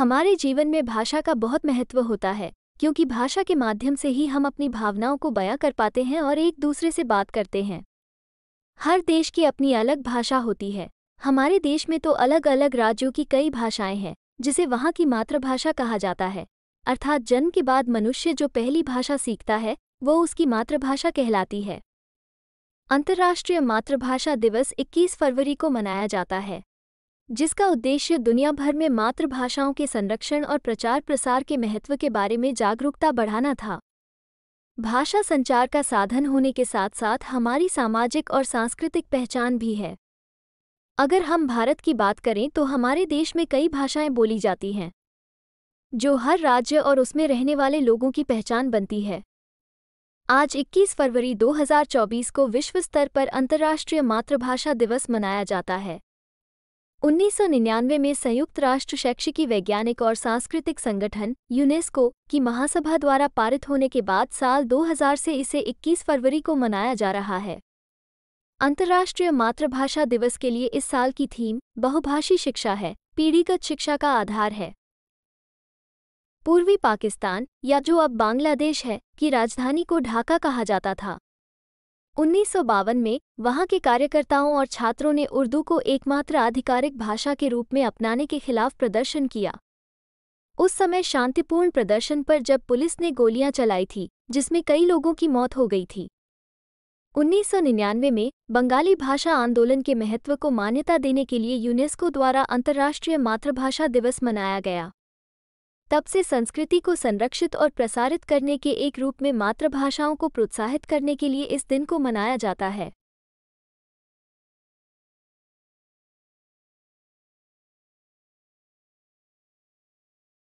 हमारे जीवन में भाषा का बहुत महत्व होता है क्योंकि भाषा के माध्यम से ही हम अपनी भावनाओं को बयां कर पाते हैं और एक दूसरे से बात करते हैं हर देश की अपनी अलग भाषा होती है हमारे देश में तो अलग अलग राज्यों की कई भाषाएं हैं जिसे वहाँ की मातृभाषा कहा जाता है अर्थात जन्म के बाद मनुष्य जो पहली भाषा सीखता है वो उसकी मातृभाषा कहलाती है अंतर्राष्ट्रीय मातृभाषा दिवस 21 फरवरी को मनाया जाता है जिसका उद्देश्य दुनिया भर में मातृभाषाओं के संरक्षण और प्रचार प्रसार के महत्व के बारे में जागरूकता बढ़ाना था भाषा संचार का साधन होने के साथ साथ हमारी सामाजिक और सांस्कृतिक पहचान भी है अगर हम भारत की बात करें तो हमारे देश में कई भाषाएं बोली जाती हैं जो हर राज्य और उसमें रहने वाले लोगों की पहचान बनती है आज 21 फरवरी 2024 को विश्व स्तर पर अंतर्राष्ट्रीय मातृभाषा दिवस मनाया जाता है 1999 में संयुक्त राष्ट्र शैक्षिकी वैज्ञानिक और सांस्कृतिक संगठन यूनेस्को की महासभा द्वारा पारित होने के बाद साल 2000 से इसे 21 फरवरी को मनाया जा रहा है अंतर्राष्ट्रीय मातृभाषा दिवस के लिए इस साल की थीम बहुभाषी शिक्षा है पीढ़ीगत शिक्षा का आधार है पूर्वी पाकिस्तान या जो अब बांग्लादेश है की राजधानी को ढाका कहा जाता था उन्नीस में वहां के कार्यकर्ताओं और छात्रों ने उर्दू को एकमात्र आधिकारिक भाषा के रूप में अपनाने के खिलाफ प्रदर्शन किया उस समय शांतिपूर्ण प्रदर्शन पर जब पुलिस ने गोलियां चलाई थी जिसमें कई लोगों की मौत हो गई थी 1999 में बंगाली भाषा आंदोलन के महत्व को मान्यता देने के लिए यूनेस्को द्वारा अंतर्राष्ट्रीय मातृभाषा दिवस मनाया गया तब से संस्कृति को संरक्षित और प्रसारित करने के एक रूप में मातृभाषाओं को प्रोत्साहित करने के लिए इस दिन को मनाया जाता है